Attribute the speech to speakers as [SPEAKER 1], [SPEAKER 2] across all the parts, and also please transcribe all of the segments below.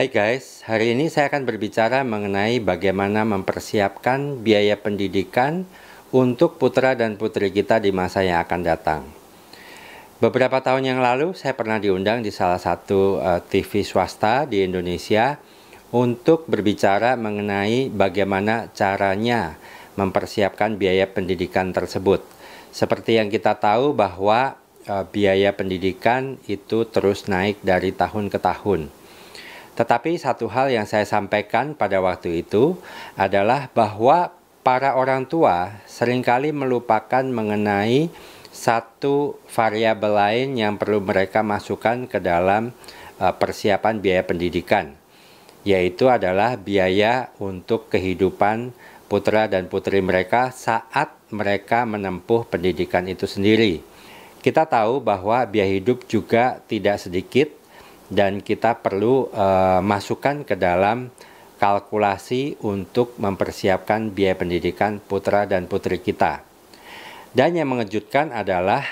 [SPEAKER 1] Hai guys, hari ini saya akan berbicara mengenai bagaimana mempersiapkan biaya pendidikan untuk putra dan putri kita di masa yang akan datang. Beberapa tahun yang lalu saya pernah diundang di salah satu uh, eh, TV swasta di Indonesia untuk berbicara mengenai bagaimana caranya mempersiapkan biaya pendidikan tersebut. Seperti yang kita tahu bahwa uh, biaya pendidikan itu terus naik dari tahun ke tahun tetapi satu hal yang saya sampaikan pada waktu itu adalah bahwa para orang tua seringkali melupakan mengenai satu variabel lain yang perlu mereka masukkan ke dalam e, persiapan biaya pendidikan, yaitu adalah biaya untuk kehidupan putra dan putri mereka saat mereka menempuh pendidikan itu sendiri. Kita tahu bahwa biaya hidup juga tidak sedikit dan kita perlu uh, masukkan ke dalam kalkulasi untuk mempersiapkan biaya pendidikan putra dan putri kita. Dan yang mengejutkan adalah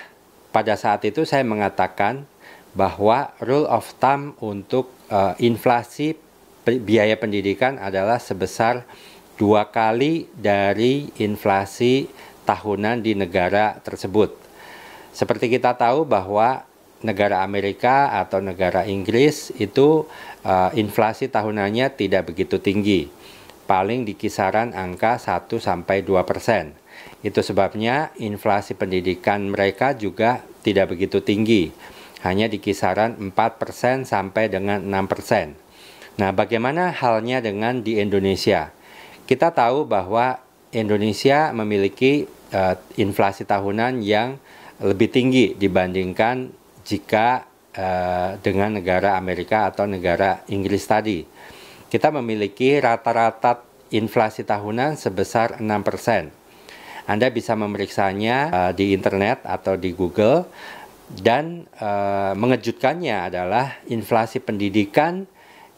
[SPEAKER 1] pada saat itu saya mengatakan bahwa rule of thumb untuk uh, inflasi biaya pendidikan adalah sebesar dua kali dari inflasi tahunan di negara tersebut. Seperti kita tahu bahwa negara Amerika atau negara Inggris itu uh, inflasi tahunannya tidak begitu tinggi. Paling di kisaran angka 1 sampai 2 persen. Itu sebabnya inflasi pendidikan mereka juga tidak begitu tinggi. Hanya di kisaran 4 persen sampai dengan 6 persen. Nah, bagaimana halnya dengan di Indonesia? Kita tahu bahwa Indonesia memiliki uh, inflasi tahunan yang lebih tinggi dibandingkan jika uh, dengan negara Amerika atau negara Inggris tadi. Kita memiliki rata-rata inflasi tahunan sebesar 6%. Anda bisa memeriksanya uh, di internet atau di Google dan uh, mengejutkannya adalah inflasi pendidikan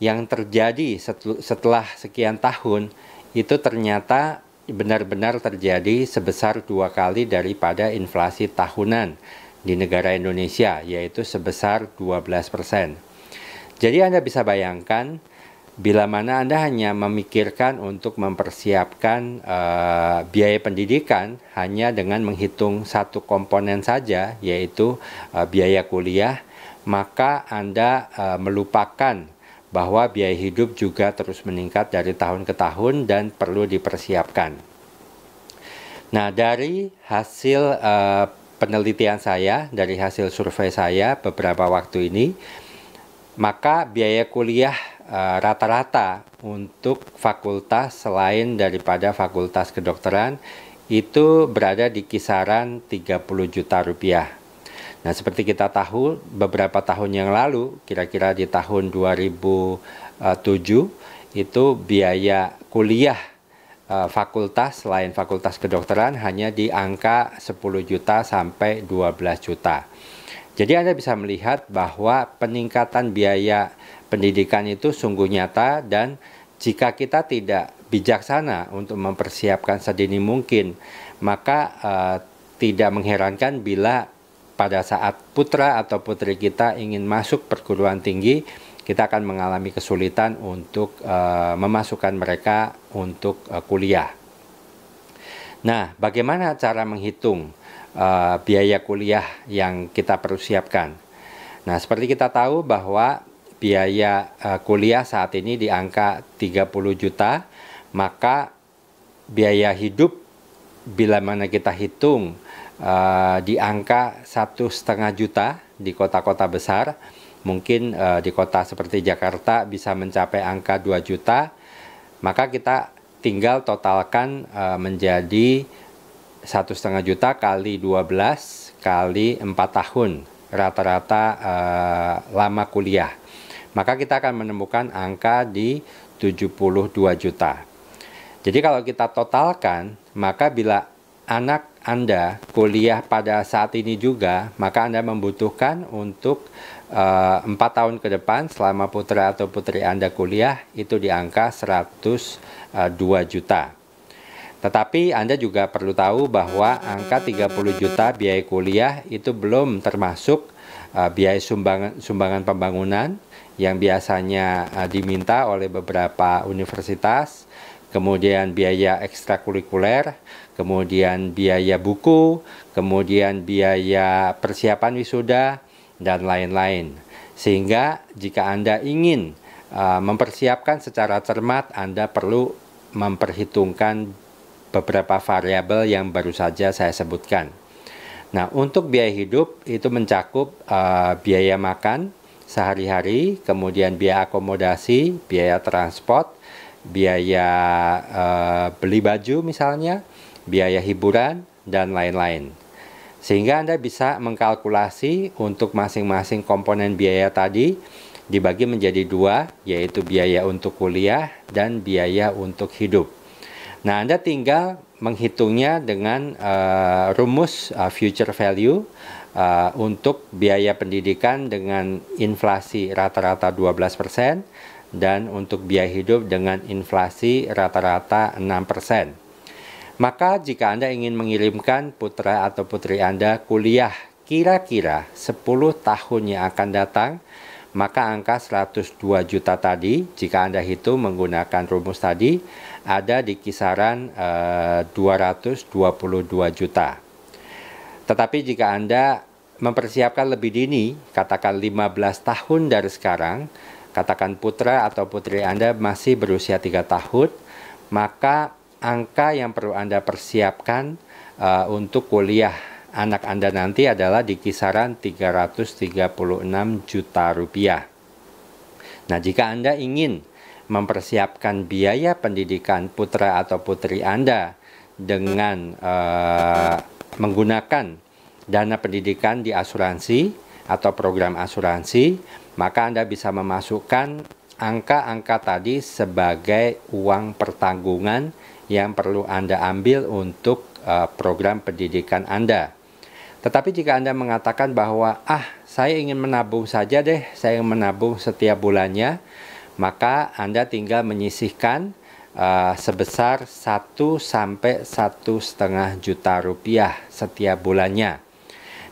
[SPEAKER 1] yang terjadi setelah sekian tahun itu ternyata benar-benar terjadi sebesar dua kali daripada inflasi tahunan di negara Indonesia, yaitu sebesar 12%. Jadi Anda bisa bayangkan bila mana Anda hanya memikirkan untuk mempersiapkan uh, biaya pendidikan hanya dengan menghitung satu komponen saja, yaitu uh, biaya kuliah, maka Anda uh, melupakan bahwa biaya hidup juga terus meningkat dari tahun ke tahun dan perlu dipersiapkan. Nah, dari hasil uh, penelitian saya, dari hasil survei saya beberapa waktu ini, maka biaya kuliah eh, rata-rata uh, untuk fakultas selain daripada fakultas kedokteran itu berada di kisaran 30 juta rupiah. Nah, seperti kita tahu beberapa tahun yang lalu, kira-kira di tahun 2007 eh, itu biaya kuliah Eh, fakultas selain fakultas kedokteran hanya di angka 10 juta sampai 12 juta. Jadi Anda bisa melihat bahwa peningkatan biaya pendidikan itu sungguh nyata dan jika kita tidak bijaksana untuk mempersiapkan sedini mungkin, maka eh, tidak mengherankan bila pada saat putra atau putri kita ingin masuk perguruan tinggi, kita akan mengalami kesulitan untuk uh, memasukkan mereka untuk uh, kuliah. Nah, bagaimana cara menghitung uh, biaya kuliah yang kita perlu siapkan? Nah, seperti kita tahu bahwa biaya uh, kuliah saat ini di angka 30 juta, maka biaya hidup bila mana kita hitung uh, di angka satu setengah juta di kota-kota besar, mungkin uh, di kota seperti Jakarta bisa mencapai angka 2 juta, maka kita tinggal totalkan uh, menjadi satu setengah juta kali 12 kali 4 tahun rata-rata uh, lama kuliah. Maka kita akan menemukan angka di 72 juta. Jadi kalau kita totalkan, maka bila anak Anda kuliah pada saat ini juga, maka Anda membutuhkan untuk Eh, empat tahun ke depan selama putra atau putri Anda kuliah itu di angka 102 eh, juta. Tetapi Anda juga perlu tahu bahwa angka 30 juta biaya kuliah itu belum termasuk eh, biaya sumbangan, sumbangan pembangunan yang biasanya diminta oleh beberapa universitas, kemudian biaya ekstrakurikuler, kemudian biaya buku, kemudian biaya persiapan wisuda, dan lain-lain. Sehingga jika Anda ingin uh, mempersiapkan secara cermat, Anda perlu memperhitungkan beberapa variabel yang baru saja saya sebutkan. Nah, untuk biaya hidup itu mencakup uh, biaya makan sehari-hari, kemudian biaya akomodasi, biaya transport, biaya uh, beli baju misalnya, biaya hiburan dan lain-lain. Sehingga Anda bisa mengkalkulasi untuk masing-masing komponen biaya tadi dibagi menjadi dua, yaitu biaya untuk kuliah dan biaya untuk hidup. Nah, Anda tinggal menghitungnya dengan uh, rumus uh, future value uh, untuk biaya pendidikan dengan inflasi rata-rata 12% dan untuk biaya hidup dengan inflasi rata-rata 6%. Maka jika Anda ingin mengirimkan putra atau putri Anda kuliah kira-kira 10 tahun yang akan datang, maka angka 102 juta tadi jika Anda hitung menggunakan rumus tadi ada di kisaran eh, 222 juta. Tetapi jika Anda mempersiapkan lebih dini, katakan 15 tahun dari sekarang, katakan putra atau putri Anda masih berusia 3 tahun, maka angka yang perlu Anda persiapkan uh, untuk kuliah anak Anda nanti adalah di kisaran 336 juta rupiah. Nah, jika Anda ingin mempersiapkan biaya pendidikan putra atau putri Anda dengan uh, menggunakan dana pendidikan di asuransi atau program asuransi, maka Anda bisa memasukkan angka-angka tadi sebagai uang pertanggungan yang perlu Anda ambil untuk uh, program pendidikan Anda. Tetapi jika Anda mengatakan bahwa ah saya ingin menabung saja deh, saya ingin menabung setiap bulannya, maka Anda tinggal menyisihkan uh, sebesar 1 sampai satu setengah juta rupiah setiap bulannya.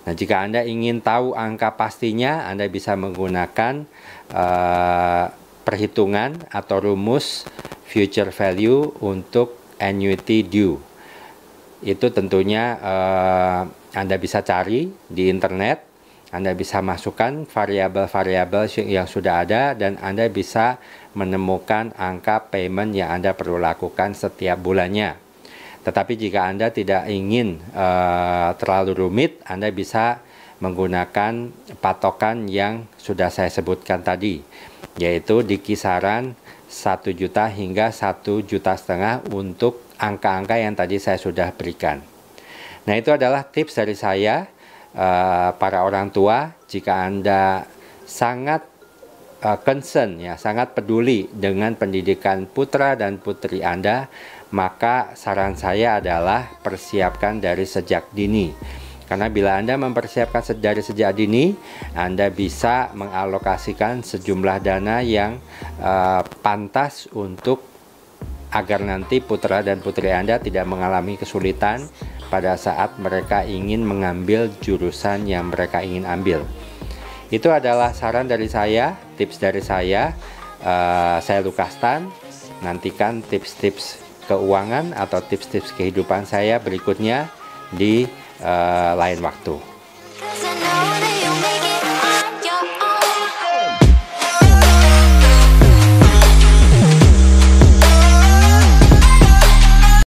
[SPEAKER 1] Nah, jika Anda ingin tahu angka pastinya, Anda bisa menggunakan uh, perhitungan atau rumus future value untuk annuity due. Itu tentunya uh, Anda bisa cari di internet, Anda bisa masukkan variabel-variabel yang sudah ada dan Anda bisa menemukan angka payment yang Anda perlu lakukan setiap bulannya. Tetapi jika Anda tidak ingin uh, terlalu rumit, Anda bisa menggunakan patokan yang sudah saya sebutkan tadi, yaitu di kisaran 1 juta hingga 1 juta setengah untuk angka-angka yang tadi saya sudah berikan. Nah, itu adalah tips dari saya eh, para orang tua jika Anda sangat uh, concern ya, sangat peduli dengan pendidikan putra dan putri Anda, maka saran saya adalah persiapkan dari sejak dini karena bila Anda mempersiapkan dari sejak dini, Anda bisa mengalokasikan sejumlah dana yang uh, pantas untuk agar nanti putra dan putri Anda tidak mengalami kesulitan pada saat mereka ingin mengambil jurusan yang mereka ingin ambil. Itu adalah saran dari saya, tips dari saya. Uh, saya Lukas Tan. Nantikan tips-tips keuangan atau tips-tips kehidupan saya berikutnya di Eh, lain waktu.